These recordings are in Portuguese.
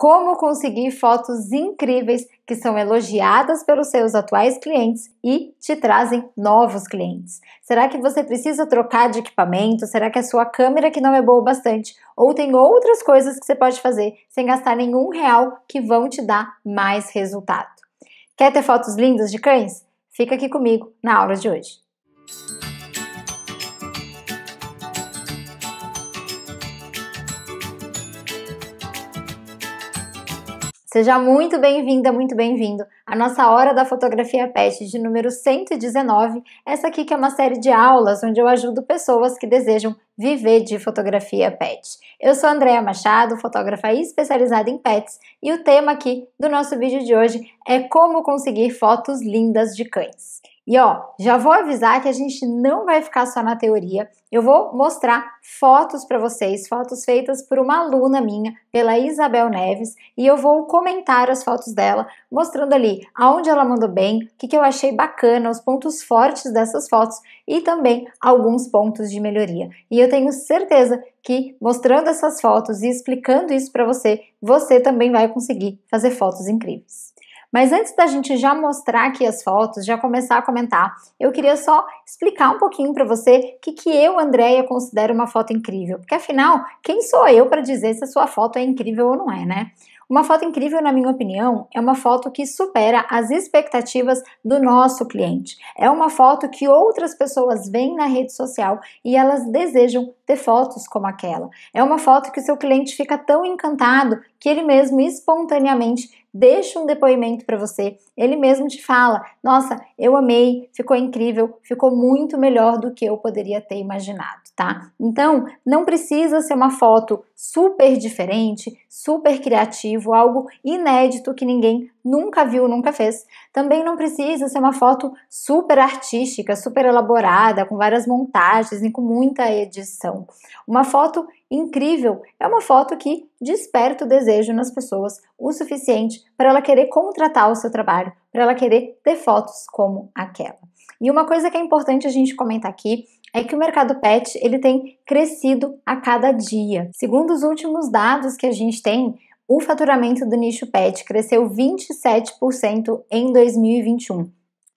como conseguir fotos incríveis que são elogiadas pelos seus atuais clientes e te trazem novos clientes. Será que você precisa trocar de equipamento? Será que a sua câmera que não é boa o bastante? Ou tem outras coisas que você pode fazer sem gastar nenhum real que vão te dar mais resultado? Quer ter fotos lindas de cães? Fica aqui comigo na aula de hoje. Seja muito bem-vinda, muito bem-vindo à nossa Hora da Fotografia Pet de número 119, essa aqui que é uma série de aulas onde eu ajudo pessoas que desejam viver de fotografia pet. Eu sou Andréa Machado, fotógrafa especializada em pets, e o tema aqui do nosso vídeo de hoje é como conseguir fotos lindas de cães. E ó, já vou avisar que a gente não vai ficar só na teoria. Eu vou mostrar fotos para vocês, fotos feitas por uma aluna minha, pela Isabel Neves, e eu vou comentar as fotos dela, mostrando ali aonde ela mandou bem, o que, que eu achei bacana, os pontos fortes dessas fotos e também alguns pontos de melhoria. E eu tenho certeza que mostrando essas fotos e explicando isso para você, você também vai conseguir fazer fotos incríveis. Mas antes da gente já mostrar aqui as fotos, já começar a comentar, eu queria só explicar um pouquinho para você o que, que eu, Andréia, considero uma foto incrível. Porque afinal, quem sou eu para dizer se a sua foto é incrível ou não é, né? Uma foto incrível, na minha opinião, é uma foto que supera as expectativas do nosso cliente. É uma foto que outras pessoas veem na rede social e elas desejam ter fotos como aquela. É uma foto que o seu cliente fica tão encantado que ele mesmo espontaneamente deixa um depoimento para você. Ele mesmo te fala: "Nossa, eu amei, ficou incrível, ficou muito melhor do que eu poderia ter imaginado", tá? Então, não precisa ser uma foto super diferente, super criativo, algo inédito que ninguém nunca viu, nunca fez. Também não precisa ser uma foto super artística, super elaborada, com várias montagens e com muita edição. Uma foto incrível é uma foto que desperta o desejo nas pessoas o suficiente para ela querer contratar o seu trabalho, para ela querer ter fotos como aquela. E uma coisa que é importante a gente comentar aqui é que o mercado pet ele tem crescido a cada dia. Segundo os últimos dados que a gente tem, o faturamento do nicho pet cresceu 27% em 2021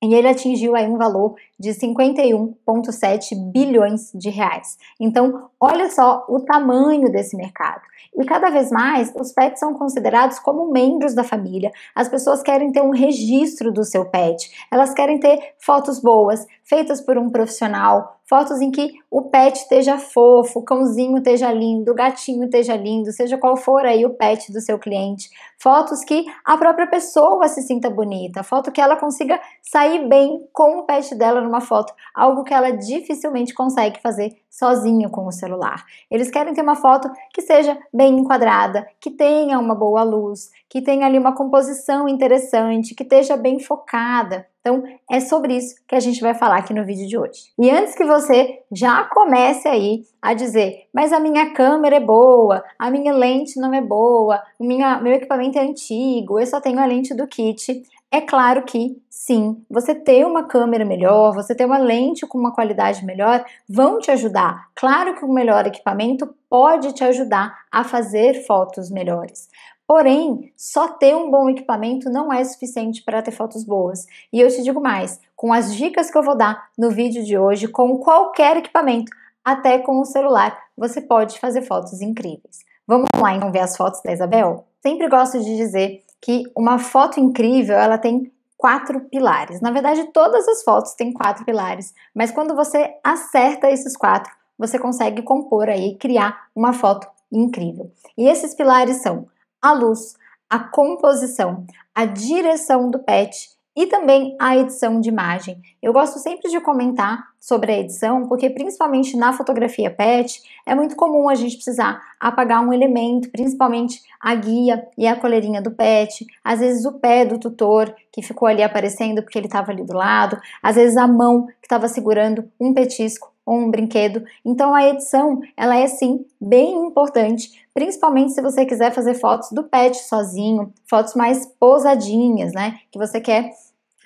e ele atingiu aí um valor de 51,7 bilhões de reais. Então, olha só o tamanho desse mercado. E cada vez mais, os pets são considerados como membros da família. As pessoas querem ter um registro do seu pet, elas querem ter fotos boas, feitas por um profissional, fotos em que o pet esteja fofo, o cãozinho esteja lindo, o gatinho esteja lindo, seja qual for aí o pet do seu cliente, fotos que a própria pessoa se sinta bonita, foto que ela consiga sair bem com o pet dela tirando uma foto, algo que ela dificilmente consegue fazer sozinha com o celular. Eles querem ter uma foto que seja bem enquadrada, que tenha uma boa luz, que tenha ali uma composição interessante, que esteja bem focada. Então, é sobre isso que a gente vai falar aqui no vídeo de hoje. E antes que você já comece aí a dizer, mas a minha câmera é boa, a minha lente não é boa, minha, meu equipamento é antigo, eu só tenho a lente do kit, é claro que sim, você ter uma câmera melhor, você ter uma lente com uma qualidade melhor, vão te ajudar. Claro que o melhor equipamento pode te ajudar a fazer fotos melhores. Porém, só ter um bom equipamento não é suficiente para ter fotos boas. E eu te digo mais, com as dicas que eu vou dar no vídeo de hoje, com qualquer equipamento, até com o celular, você pode fazer fotos incríveis. Vamos lá então ver as fotos da Isabel? Sempre gosto de dizer que uma foto incrível, ela tem quatro pilares. Na verdade, todas as fotos têm quatro pilares, mas quando você acerta esses quatro, você consegue compor aí, criar uma foto incrível. E esses pilares são a luz, a composição, a direção do pet e também a edição de imagem. Eu gosto sempre de comentar sobre a edição, porque principalmente na fotografia PET é muito comum a gente precisar apagar um elemento, principalmente a guia e a coleirinha do PET, às vezes o pé do tutor que ficou ali aparecendo porque ele estava ali do lado, às vezes a mão que estava segurando um petisco ou um brinquedo. Então a edição, ela é sim bem importante, principalmente se você quiser fazer fotos do pet sozinho, fotos mais posadinhas, né, que você quer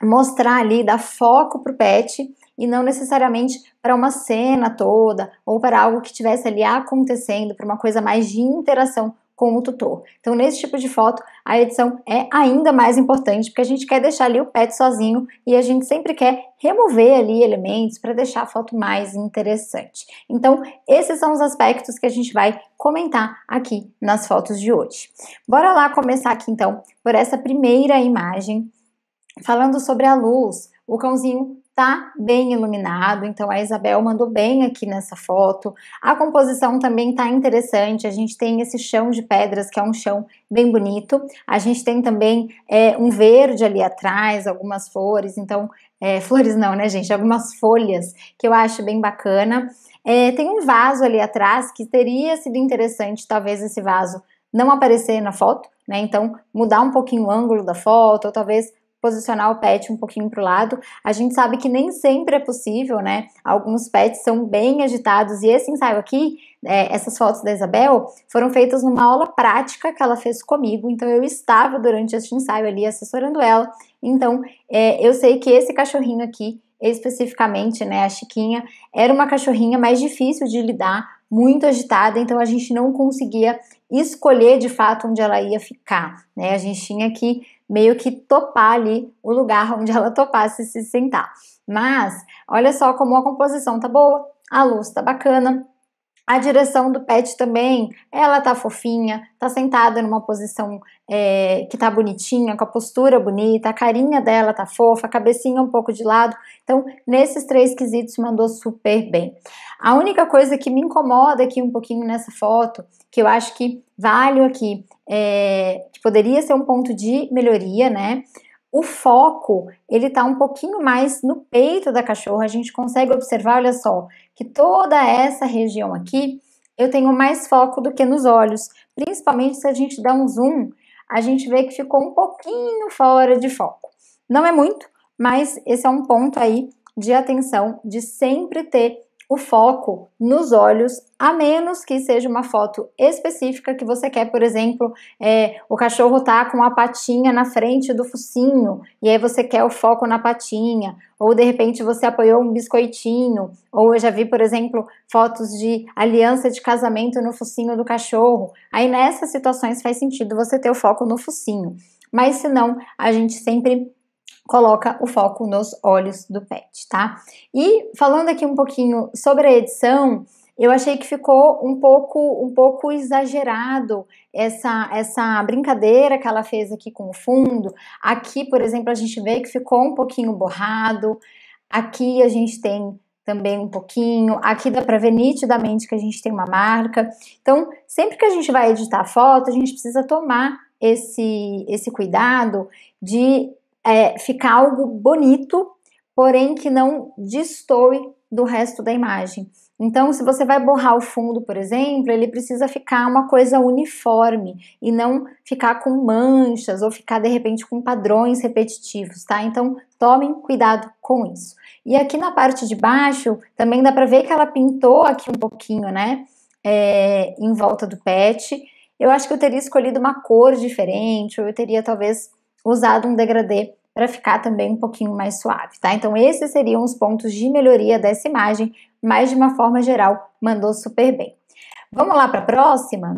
mostrar ali, dar foco pro pet e não necessariamente para uma cena toda ou para algo que estivesse ali acontecendo, para uma coisa mais de interação como tutor. Então, nesse tipo de foto, a edição é ainda mais importante, porque a gente quer deixar ali o pet sozinho e a gente sempre quer remover ali elementos para deixar a foto mais interessante. Então, esses são os aspectos que a gente vai comentar aqui nas fotos de hoje. Bora lá começar aqui então por essa primeira imagem, falando sobre a luz. O cãozinho tá bem iluminado, então a Isabel mandou bem aqui nessa foto. A composição também tá interessante, a gente tem esse chão de pedras que é um chão bem bonito. A gente tem também é, um verde ali atrás, algumas flores, então é, flores não, né, gente? Algumas folhas que eu acho bem bacana. É, tem um vaso ali atrás que teria sido interessante, talvez esse vaso não aparecer na foto, né? Então mudar um pouquinho o ângulo da foto, ou talvez posicionar o pet um pouquinho para o lado. A gente sabe que nem sempre é possível, né? Alguns pets são bem agitados e esse assim, ensaio aqui, é, essas fotos da Isabel, foram feitas numa aula prática que ela fez comigo. Então eu estava durante este ensaio ali assessorando ela. Então é, eu sei que esse cachorrinho aqui, especificamente, né, a Chiquinha, era uma cachorrinha mais difícil de lidar, muito agitada, então a gente não conseguia escolher de fato onde ela ia ficar, né? A gente tinha que meio que topar ali o lugar onde ela topasse se sentar. Mas olha só como a composição tá boa, a luz tá bacana, a direção do pet também, ela tá fofinha, tá sentada numa posição é, que tá bonitinha, com a postura bonita, a carinha dela tá fofa, a cabecinha um pouco de lado. Então, nesses três quesitos mandou super bem. A única coisa que me incomoda aqui um pouquinho nessa foto, que eu acho que vale aqui, é, que poderia ser um ponto de melhoria, né? o foco ele está um pouquinho mais no peito da cachorra. A gente consegue observar, olha só, que toda essa região aqui eu tenho mais foco do que nos olhos. Principalmente se a gente dá um zoom, a gente vê que ficou um pouquinho fora de foco. Não é muito, mas esse é um ponto aí de atenção de sempre ter o foco nos olhos, a menos que seja uma foto específica que você quer, por exemplo, é, o cachorro tá com a patinha na frente do focinho e aí você quer o foco na patinha, ou de repente você apoiou um biscoitinho, ou eu já vi, por exemplo, fotos de aliança de casamento no focinho do cachorro. Aí nessas situações faz sentido você ter o foco no focinho. Mas se não, a gente sempre coloca o foco nos olhos do pet, tá? E falando aqui um pouquinho sobre a edição, eu achei que ficou um pouco um pouco exagerado essa essa brincadeira que ela fez aqui com o fundo. Aqui, por exemplo, a gente vê que ficou um pouquinho borrado. Aqui a gente tem também um pouquinho. Aqui dá para ver nitidamente que a gente tem uma marca. Então, sempre que a gente vai editar a foto, a gente precisa tomar esse esse cuidado de é, ficar algo bonito, porém que não destoe do resto da imagem. Então, se você vai borrar o fundo, por exemplo, ele precisa ficar uma coisa uniforme e não ficar com manchas ou ficar de repente com padrões repetitivos, tá? Então, tomem cuidado com isso. E aqui na parte de baixo também dá pra ver que ela pintou aqui um pouquinho, né? É, em volta do pet. Eu acho que eu teria escolhido uma cor diferente, ou eu teria talvez usado um degradê para ficar também um pouquinho mais suave, tá? Então esses seriam os pontos de melhoria dessa imagem, mas de uma forma geral mandou super bem. Vamos lá para a próxima?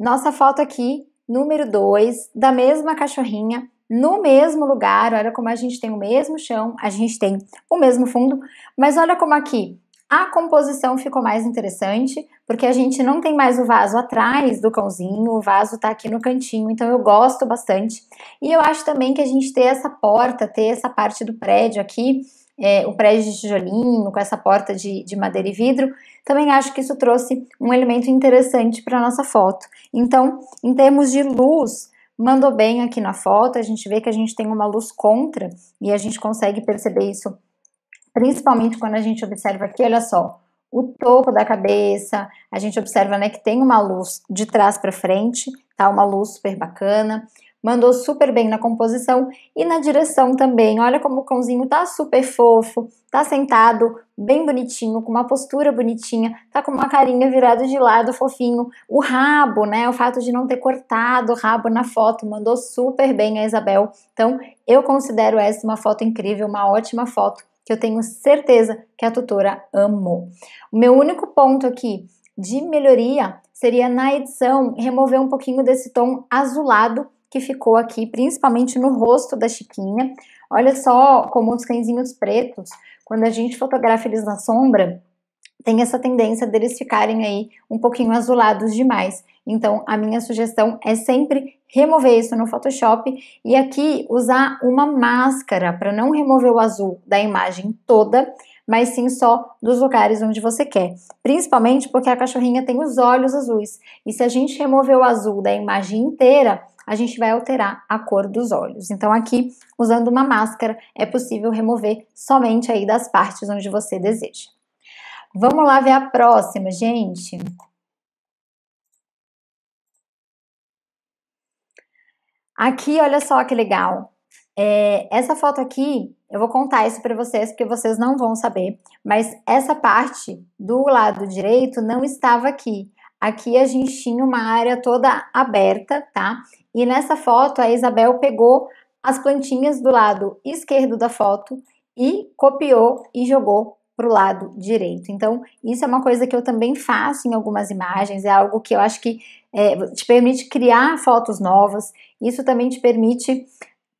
Nossa foto aqui, número 2, da mesma cachorrinha, no mesmo lugar, olha como a gente tem o mesmo chão, a gente tem o mesmo fundo, mas olha como aqui a composição ficou mais interessante, porque a gente não tem mais o vaso atrás do cãozinho, o vaso tá aqui no cantinho, então eu gosto bastante. E eu acho também que a gente ter essa porta, ter essa parte do prédio aqui, é, o prédio de tijolinho, com essa porta de, de madeira e vidro, também acho que isso trouxe um elemento interessante para nossa foto. Então, em termos de luz, mandou bem aqui na foto, a gente vê que a gente tem uma luz contra e a gente consegue perceber isso principalmente quando a gente observa aqui, olha só, o topo da cabeça, a gente observa né, que tem uma luz de trás para frente, tá? Uma luz super bacana. Mandou super bem na composição e na direção também. Olha como o cãozinho tá super fofo, tá sentado bem bonitinho, com uma postura bonitinha, tá com uma carinha virada de lado, fofinho. O rabo, né? O fato de não ter cortado o rabo na foto, mandou super bem a Isabel. Então, eu considero essa uma foto incrível, uma ótima foto eu tenho certeza que a tutora amou. O meu único ponto aqui de melhoria seria na edição remover um pouquinho desse tom azulado que ficou aqui, principalmente no rosto da Chiquinha. Olha só como os cãezinhos pretos, quando a gente fotografa eles na sombra, tem essa tendência deles ficarem aí um pouquinho azulados demais. Então, a minha sugestão é sempre remover isso no Photoshop e aqui usar uma máscara para não remover o azul da imagem toda, mas sim só dos lugares onde você quer. Principalmente porque a cachorrinha tem os olhos azuis e se a gente remover o azul da imagem inteira, a gente vai alterar a cor dos olhos. Então aqui, usando uma máscara, é possível remover somente aí das partes onde você deseja. Vamos lá ver a próxima, gente. Aqui, olha só que legal. É, essa foto aqui, eu vou contar isso para vocês porque vocês não vão saber, mas essa parte do lado direito não estava aqui. Aqui a gente tinha uma área toda aberta, tá? E nessa foto a Isabel pegou as plantinhas do lado esquerdo da foto e copiou e jogou para o lado direito. Então, isso é uma coisa que eu também faço em algumas imagens, é algo que eu acho que é, te permite criar fotos novas, isso também te permite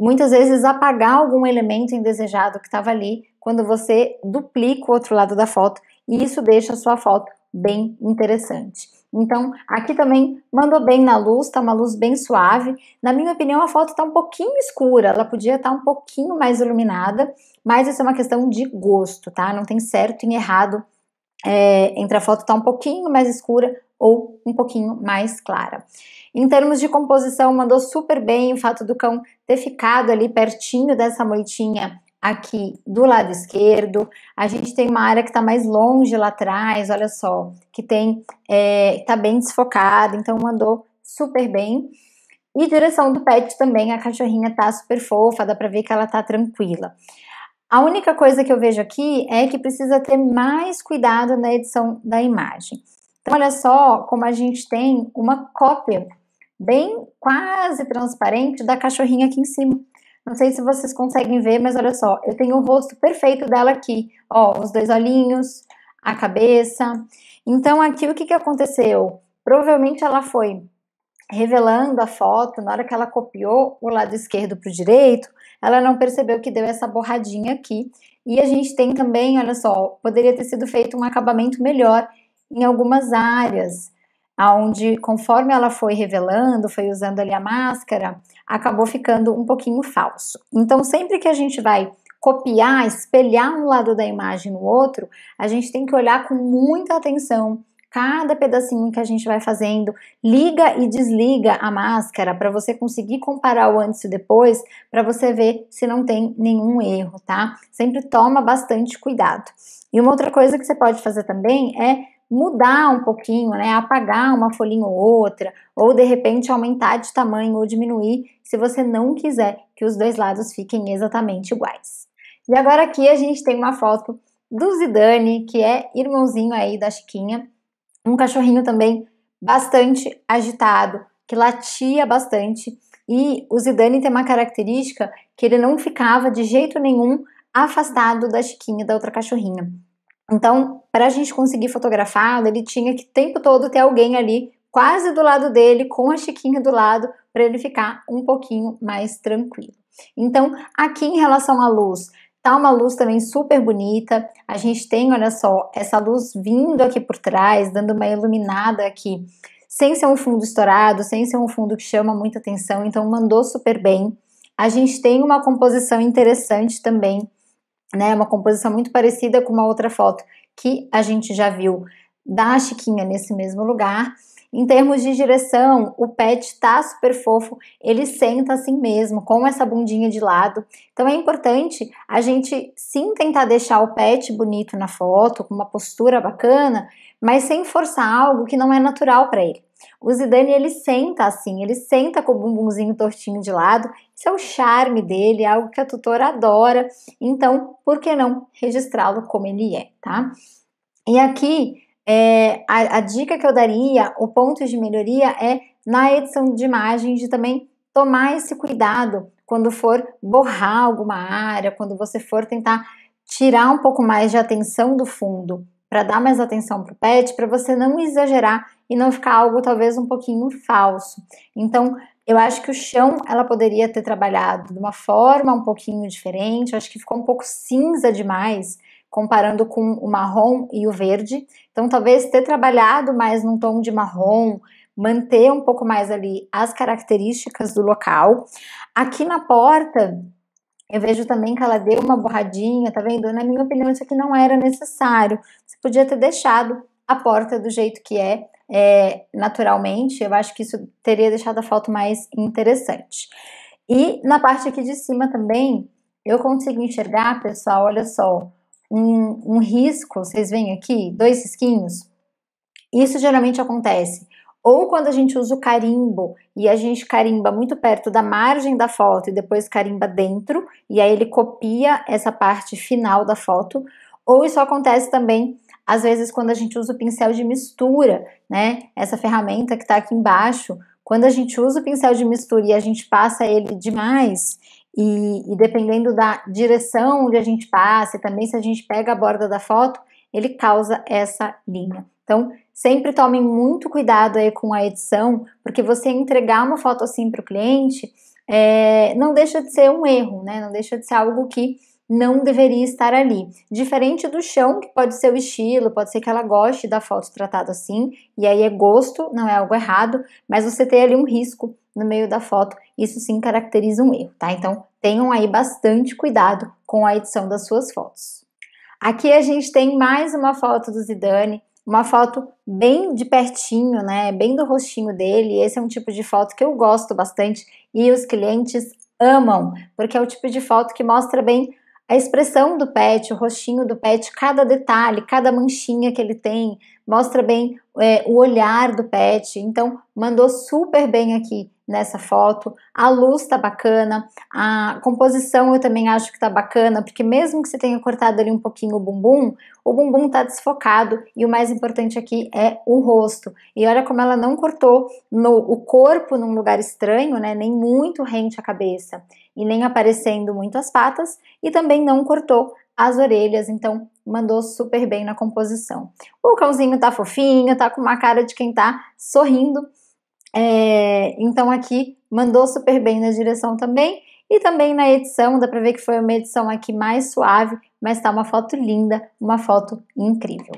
muitas vezes apagar algum elemento indesejado que estava ali quando você duplica o outro lado da foto, e isso deixa a sua foto bem interessante. Então, aqui também mandou bem na luz, tá uma luz bem suave. Na minha opinião, a foto tá um pouquinho escura, ela podia estar tá um pouquinho mais iluminada, mas isso é uma questão de gosto, tá? Não tem certo e errado é, entre a foto tá um pouquinho mais escura ou um pouquinho mais clara. Em termos de composição, mandou super bem o fato do cão ter ficado ali pertinho dessa moitinha aqui do lado esquerdo, a gente tem uma área que está mais longe lá atrás, olha só, que tem está é, bem desfocada, então mandou super bem. E direção do pet também, a cachorrinha tá super fofa, dá para ver que ela tá tranquila. A única coisa que eu vejo aqui é que precisa ter mais cuidado na edição da imagem. Então, olha só como a gente tem uma cópia bem quase transparente da cachorrinha aqui em cima. Não sei se vocês conseguem ver, mas olha só, eu tenho o rosto perfeito dela aqui, ó, os dois olhinhos, a cabeça. Então aqui o que, que aconteceu? Provavelmente ela foi revelando a foto, na hora que ela copiou o lado esquerdo para o direito, ela não percebeu que deu essa borradinha aqui. E a gente tem também, olha só, poderia ter sido feito um acabamento melhor em algumas áreas aonde conforme ela foi revelando, foi usando ali a máscara, acabou ficando um pouquinho falso. Então, sempre que a gente vai copiar, espelhar um lado da imagem no outro, a gente tem que olhar com muita atenção cada pedacinho que a gente vai fazendo, liga e desliga a máscara para você conseguir comparar o antes e depois, para você ver se não tem nenhum erro, tá? Sempre toma bastante cuidado. E uma outra coisa que você pode fazer também é mudar um pouquinho, né? Apagar uma folhinha ou outra, ou de repente aumentar de tamanho ou diminuir, se você não quiser que os dois lados fiquem exatamente iguais. E agora aqui a gente tem uma foto do Zidane, que é irmãozinho aí da Chiquinha, um cachorrinho também bastante agitado, que latia bastante. E o Zidane tem uma característica que ele não ficava de jeito nenhum afastado da Chiquinha, da outra cachorrinha. Então, para a gente conseguir fotografá-lo, ele tinha que o tempo todo ter alguém ali, quase do lado dele, com a Chiquinha do lado, para ele ficar um pouquinho mais tranquilo. Então, aqui em relação à luz, Tá uma luz também super bonita. A gente tem, olha só, essa luz vindo aqui por trás, dando uma iluminada aqui, sem ser um fundo estourado, sem ser um fundo que chama muita atenção, então mandou super bem. A gente tem uma composição interessante também né? Uma composição muito parecida com uma outra foto que a gente já viu da Chiquinha nesse mesmo lugar. Em termos de direção, o pet tá super fofo, ele senta assim mesmo, com essa bundinha de lado. Então é importante a gente sim tentar deixar o pet bonito na foto, com uma postura bacana, mas sem forçar algo que não é natural para ele. O Zidane ele senta assim, ele senta com o bumbumzinho tortinho de lado. Isso é o charme dele, é algo que a tutora adora. Então, por que não registrá-lo como ele é, tá? E aqui é, a, a dica que eu daria, o ponto de melhoria é na edição de imagem de também tomar esse cuidado quando for borrar alguma área, quando você for tentar tirar um pouco mais de atenção do fundo para dar mais atenção para o pet, para você não exagerar e não ficar algo talvez um pouquinho falso. Então, eu acho que o chão ela poderia ter trabalhado de uma forma um pouquinho diferente, eu acho que ficou um pouco cinza demais comparando com o marrom e o verde. Então, talvez ter trabalhado mais num tom de marrom, manter um pouco mais ali as características do local. Aqui na porta, eu vejo também que ela deu uma borradinha, tá vendo? Na minha opinião, isso aqui não era necessário. Você podia ter deixado a porta do jeito que é, é naturalmente. Eu acho que isso teria deixado a foto mais interessante. E na parte aqui de cima também, eu consigo enxergar, pessoal, olha só, um, um risco, vocês veem aqui, dois risquinhos. Isso geralmente acontece ou quando a gente usa o carimbo e a gente carimba muito perto da margem da foto e depois carimba dentro, e aí ele copia essa parte final da foto. Ou isso acontece também às vezes quando a gente usa o pincel de mistura, né? Essa ferramenta que está aqui embaixo, quando a gente usa o pincel de mistura e a gente passa ele demais, e, e dependendo da direção onde a gente passa, e também se a gente pega a borda da foto, ele causa essa linha. Então, sempre tomem muito cuidado aí com a edição, porque você entregar uma foto assim para o cliente é, não deixa de ser um erro, né? Não deixa de ser algo que não deveria estar ali. Diferente do chão, que pode ser o estilo, pode ser que ela goste da foto tratada assim, e aí é gosto, não é algo errado, mas você tem ali um risco no meio da foto, isso sim caracteriza um erro, tá? Então tenham aí bastante cuidado com a edição das suas fotos. Aqui a gente tem mais uma foto do Zidane, uma foto bem de pertinho, né? Bem do rostinho dele. Esse é um tipo de foto que eu gosto bastante e os clientes amam, porque é o tipo de foto que mostra bem a expressão do pet, o rostinho do pet, cada detalhe, cada manchinha que ele tem, mostra bem é, o olhar do pet. Então, mandou super bem aqui nessa foto. A luz tá bacana, a composição eu também acho que tá bacana, porque mesmo que você tenha cortado ali um pouquinho o bumbum, o bumbum tá desfocado e o mais importante aqui é o rosto. E olha como ela não cortou no, o corpo num lugar estranho, né? Nem muito rente à cabeça e nem aparecendo muito as patas e também não cortou as orelhas, então mandou super bem na composição. O cãozinho tá fofinho, tá com uma cara de quem tá sorrindo é, então aqui mandou super bem na direção também e também na edição, dá para ver que foi uma edição aqui mais suave, mas tá uma foto linda, uma foto incrível.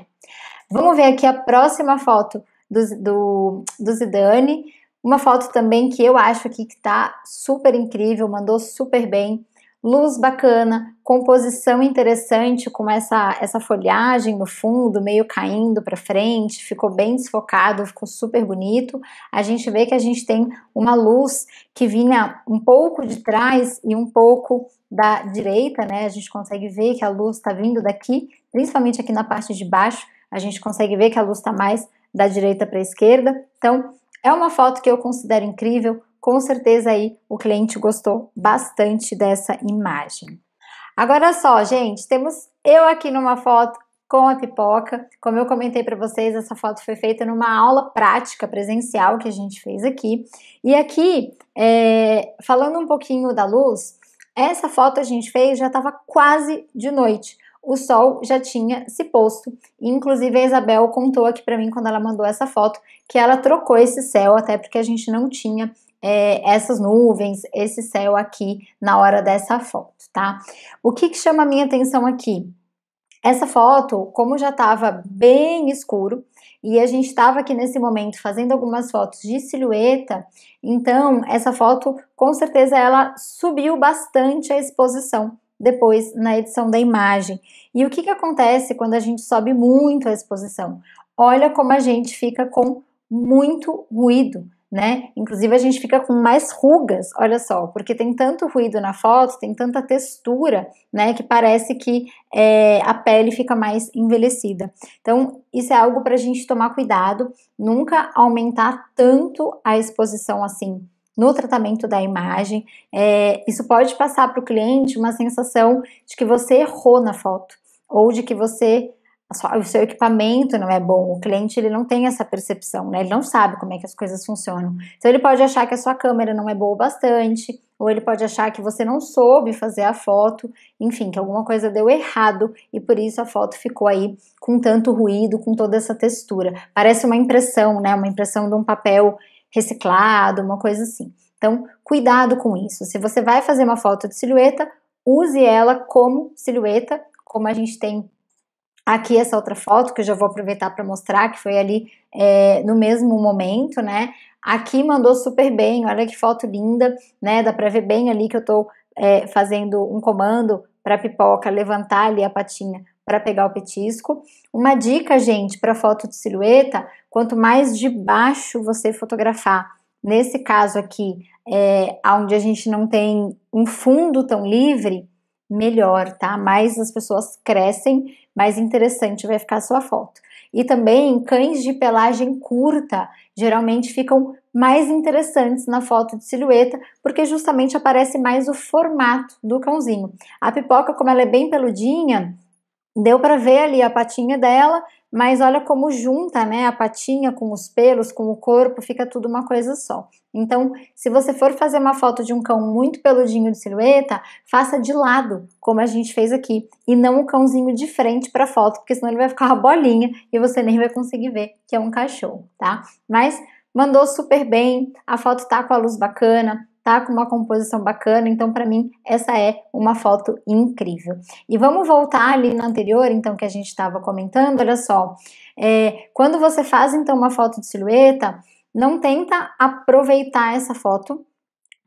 Vamos ver aqui a próxima foto do, do, do Zidane, uma foto também que eu acho aqui que tá super incrível, mandou super bem luz bacana, composição interessante com essa, essa folhagem no fundo, meio caindo para frente, ficou bem desfocado, ficou super bonito. A gente vê que a gente tem uma luz que vinha um pouco de trás e um pouco da direita, né? A gente consegue ver que a luz está vindo daqui, principalmente aqui na parte de baixo, a gente consegue ver que a luz está mais da direita para a esquerda. Então, é uma foto que eu considero incrível, com certeza aí o cliente gostou bastante dessa imagem. Agora só, gente, temos eu aqui numa foto com a pipoca. Como eu comentei para vocês, essa foto foi feita numa aula prática presencial que a gente fez aqui. E aqui, é, falando um pouquinho da luz, essa foto a gente fez já estava quase de noite. O sol já tinha se posto. Inclusive, a Isabel contou aqui para mim quando ela mandou essa foto que ela trocou esse céu até porque a gente não tinha é, essas nuvens, esse céu aqui na hora dessa foto, tá? O que, que chama a minha atenção aqui? Essa foto, como já estava bem escuro e a gente estava aqui nesse momento fazendo algumas fotos de silhueta, então essa foto com certeza ela subiu bastante a exposição depois na edição da imagem. E o que, que acontece quando a gente sobe muito a exposição? Olha como a gente fica com muito ruído né? Inclusive a gente fica com mais rugas, olha só, porque tem tanto ruído na foto, tem tanta textura, né? Que parece que é, a pele fica mais envelhecida. Então isso é algo para a gente tomar cuidado, nunca aumentar tanto a exposição assim no tratamento da imagem. É, isso pode passar para o cliente uma sensação de que você errou na foto ou de que você o seu equipamento não é bom, o cliente ele não tem essa percepção, né? Ele não sabe como é que as coisas funcionam. Então ele pode achar que a sua câmera não é boa o bastante, ou ele pode achar que você não soube fazer a foto, enfim, que alguma coisa deu errado e por isso a foto ficou aí com tanto ruído, com toda essa textura. Parece uma impressão, né? Uma impressão de um papel reciclado, uma coisa assim. Então, cuidado com isso. Se você vai fazer uma foto de silhueta, use ela como silhueta, como a gente tem Aqui essa outra foto que eu já vou aproveitar para mostrar, que foi ali é, no mesmo momento, né? Aqui mandou super bem, olha que foto linda, né? Dá para ver bem ali que eu estou é, fazendo um comando para pipoca levantar ali a patinha para pegar o petisco. Uma dica, gente, para foto de silhueta, quanto mais de baixo você fotografar, nesse caso aqui, é, onde a gente não tem um fundo tão livre, melhor, tá? Mais as pessoas crescem, mais interessante vai ficar a sua foto. E também cães de pelagem curta geralmente ficam mais interessantes na foto de silhueta, porque justamente aparece mais o formato do cãozinho. A pipoca, como ela é bem peludinha, deu para ver ali a patinha dela, mas olha como junta, né, a patinha com os pelos, com o corpo, fica tudo uma coisa só. Então, se você for fazer uma foto de um cão muito peludinho de silhueta, faça de lado, como a gente fez aqui, e não o cãozinho de frente para a foto, porque senão ele vai ficar uma bolinha e você nem vai conseguir ver que é um cachorro, tá? Mas mandou super bem, a foto tá com a luz bacana, tá com uma composição bacana, então para mim essa é uma foto incrível. E vamos voltar ali na anterior, então, que a gente estava comentando, olha só, é, quando você faz então uma foto de silhueta, não tenta aproveitar essa foto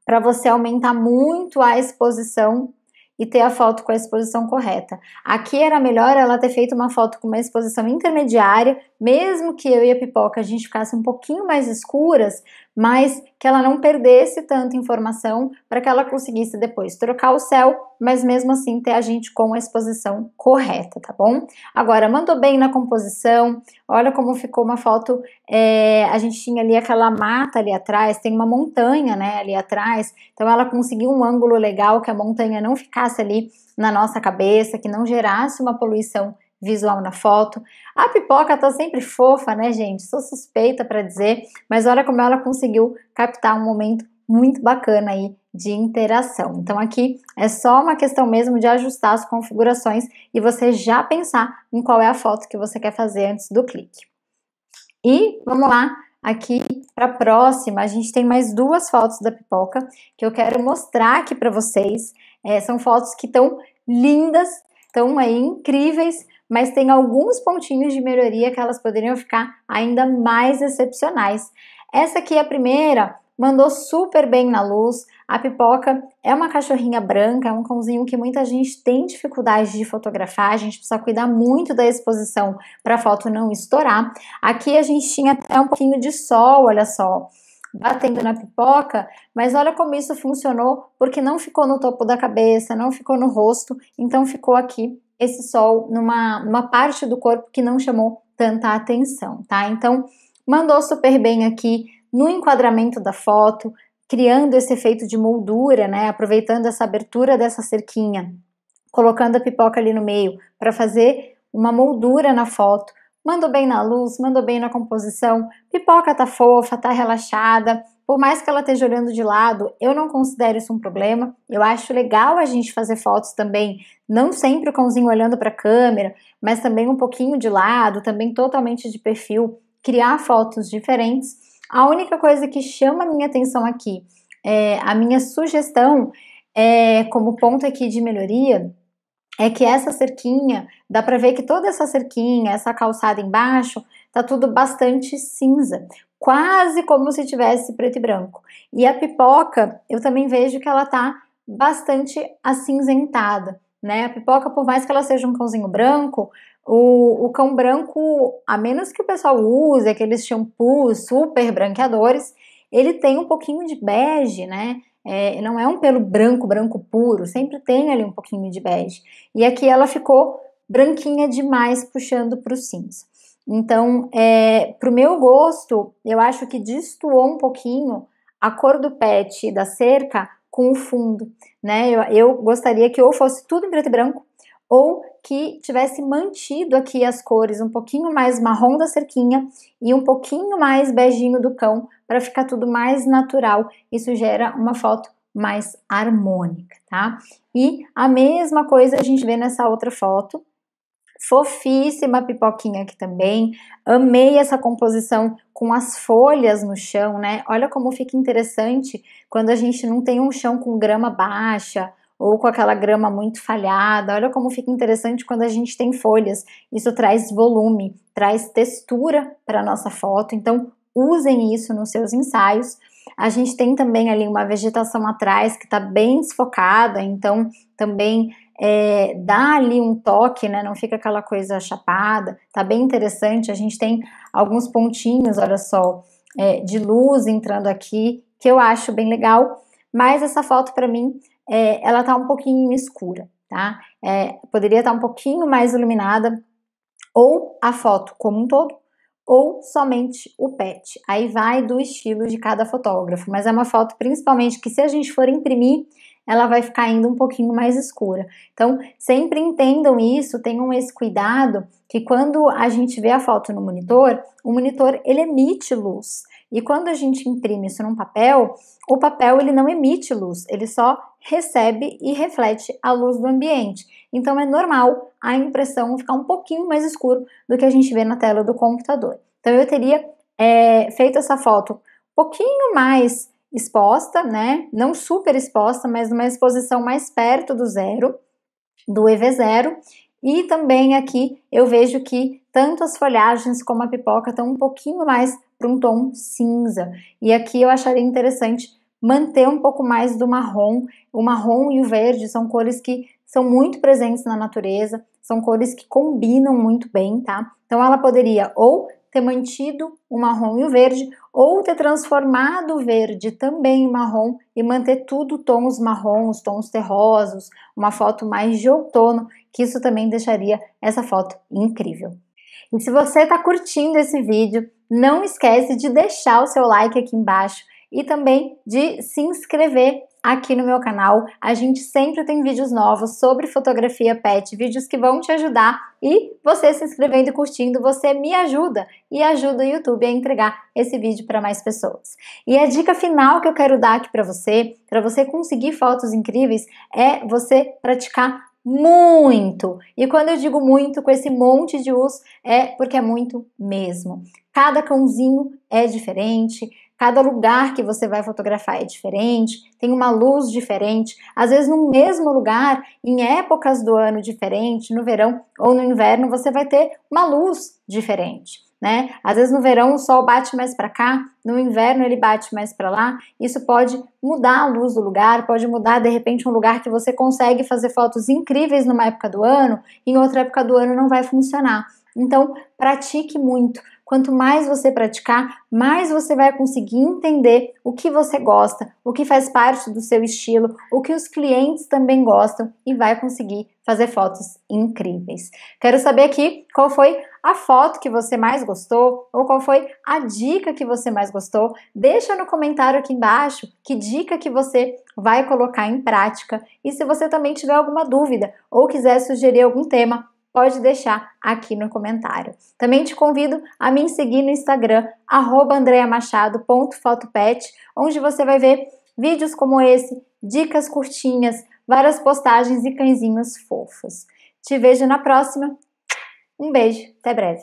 para você aumentar muito a exposição e ter a foto com a exposição correta. Aqui era melhor ela ter feito uma foto com uma exposição intermediária, mesmo que eu e a pipoca a gente ficasse um pouquinho mais escuras, mas que ela não perdesse tanta informação para que ela conseguisse depois trocar o céu, mas mesmo assim ter a gente com a exposição correta, tá bom? Agora, mandou bem na composição, olha como ficou uma foto, é, a gente tinha ali aquela mata ali atrás, tem uma montanha, né, ali atrás, então ela conseguiu um ângulo legal que a montanha não ficasse ali na nossa cabeça, que não gerasse uma poluição visual na foto. A pipoca tá sempre fofa, né, gente? Sou suspeita para dizer, mas olha como ela conseguiu captar um momento muito bacana aí de interação. Então aqui é só uma questão mesmo de ajustar as configurações e você já pensar em qual é a foto que você quer fazer antes do clique. E vamos lá, aqui para a próxima, a gente tem mais duas fotos da pipoca que eu quero mostrar aqui para vocês. É, são fotos que estão lindas, estão aí incríveis, mas tem alguns pontinhos de melhoria que elas poderiam ficar ainda mais excepcionais. Essa aqui é a primeira, mandou super bem na luz. A pipoca é uma cachorrinha branca, é um cãozinho que muita gente tem dificuldade de fotografar, a gente precisa cuidar muito da exposição para a foto não estourar. Aqui a gente tinha até um pouquinho de sol, olha só batendo na pipoca, mas olha como isso funcionou, porque não ficou no topo da cabeça, não ficou no rosto, então ficou aqui esse sol numa, numa parte do corpo que não chamou tanta atenção, tá? Então, mandou super bem aqui no enquadramento da foto, criando esse efeito de moldura, né? Aproveitando essa abertura dessa cerquinha, colocando a pipoca ali no meio para fazer uma moldura na foto. Mandou bem na luz, mandou bem na composição. Pipoca tá fofa, tá relaxada, por mais que ela esteja olhando de lado, eu não considero isso um problema. Eu acho legal a gente fazer fotos também, não sempre o cãozinho olhando para a câmera, mas também um pouquinho de lado, também totalmente de perfil, criar fotos diferentes. A única coisa que chama a minha atenção aqui, é, a minha sugestão é, como ponto aqui de melhoria, é que essa cerquinha, dá para ver que toda essa cerquinha, essa calçada embaixo, tá tudo bastante cinza, quase como se tivesse preto e branco. E a pipoca, eu também vejo que ela tá bastante acinzentada, né? A pipoca, por mais que ela seja um cãozinho branco, o, o cão branco, a menos que o pessoal use aqueles shampoos super branqueadores, ele tem um pouquinho de bege, né? É, não é um pelo branco, branco puro, sempre tem ali um pouquinho de bege. E aqui ela ficou branquinha demais, puxando para o cinza. Então, é, para o meu gosto, eu acho que destoou um pouquinho a cor do pet da cerca com o fundo, né? Eu, eu, gostaria que ou fosse tudo em preto e branco, ou que tivesse mantido aqui as cores um pouquinho mais marrom da cerquinha e um pouquinho mais beijinho do cão, para ficar tudo mais natural. Isso gera uma foto mais harmônica, tá? E a mesma coisa a gente vê nessa outra foto, Fofíssima pipoquinha aqui também. Amei essa composição com as folhas no chão, né? Olha como fica interessante quando a gente não tem um chão com grama baixa ou com aquela grama muito falhada. Olha como fica interessante quando a gente tem folhas. Isso traz volume, traz textura para nossa foto. Então, usem isso nos seus ensaios. A gente tem também ali uma vegetação atrás que está bem desfocada, então também é, dá ali um toque, né? Não fica aquela coisa chapada. Tá bem interessante. A gente tem alguns pontinhos, olha só, é, de luz entrando aqui, que eu acho bem legal. Mas essa foto para mim, é, ela tá um pouquinho escura, tá? É, poderia estar tá um pouquinho mais iluminada, ou a foto como um todo, ou somente o pet. Aí vai do estilo de cada fotógrafo, mas é uma foto principalmente que se a gente for imprimir, ela vai ficar ainda um pouquinho mais escura. Então, sempre entendam isso, tenham esse cuidado, que quando a gente vê a foto no monitor, o monitor ele emite luz. E quando a gente imprime isso num papel, o papel ele não emite luz, ele só recebe e reflete a luz do ambiente. Então é normal a impressão ficar um pouquinho mais escuro do que a gente vê na tela do computador. Então eu teria é, feito essa foto um pouquinho mais exposta, né? Não super exposta, mas uma exposição mais perto do zero, do EV0. E também aqui eu vejo que tanto as folhagens como a pipoca estão um pouquinho mais para um tom cinza. E aqui eu acharia interessante manter um pouco mais do marrom. O marrom e o verde são cores que são muito presentes na natureza, são cores que combinam muito bem, tá? Então ela poderia ou ter mantido o marrom e o verde, ou ter transformado o verde também em marrom e manter tudo tons marrons, tons terrosos, uma foto mais de outono, que isso também deixaria essa foto incrível. E se você está curtindo esse vídeo, não esquece de deixar o seu like aqui embaixo e também de se inscrever aqui no meu canal. A gente sempre tem vídeos novos sobre fotografia pet, vídeos que vão te ajudar e você se inscrevendo e curtindo, você me ajuda e ajuda o YouTube a entregar esse vídeo para mais pessoas. E a dica final que eu quero dar aqui para você, para você conseguir fotos incríveis, é você praticar muito. E quando eu digo muito com esse monte de uso, é porque é muito mesmo. Cada cãozinho é diferente, Cada lugar que você vai fotografar é diferente, tem uma luz diferente. Às vezes, no mesmo lugar, em épocas do ano diferente, no verão ou no inverno, você vai ter uma luz diferente. Né? Às vezes no verão o sol bate mais para cá, no inverno ele bate mais para lá. Isso pode mudar a luz do lugar, pode mudar de repente um lugar que você consegue fazer fotos incríveis numa época do ano, em outra época do ano não vai funcionar. Então, pratique muito, Quanto mais você praticar, mais você vai conseguir entender o que você gosta, o que faz parte do seu estilo, o que os clientes também gostam e vai conseguir fazer fotos incríveis. Quero saber aqui qual foi a foto que você mais gostou ou qual foi a dica que você mais gostou. Deixa no comentário aqui embaixo que dica que você vai colocar em prática e se você também tiver alguma dúvida ou quiser sugerir algum tema, pode deixar aqui no comentário. Também te convido a me seguir no Instagram, andreamachado.fotopet, onde você vai ver vídeos como esse, dicas curtinhas, várias postagens e cãezinhos fofos. Te vejo na próxima. Um beijo, até breve.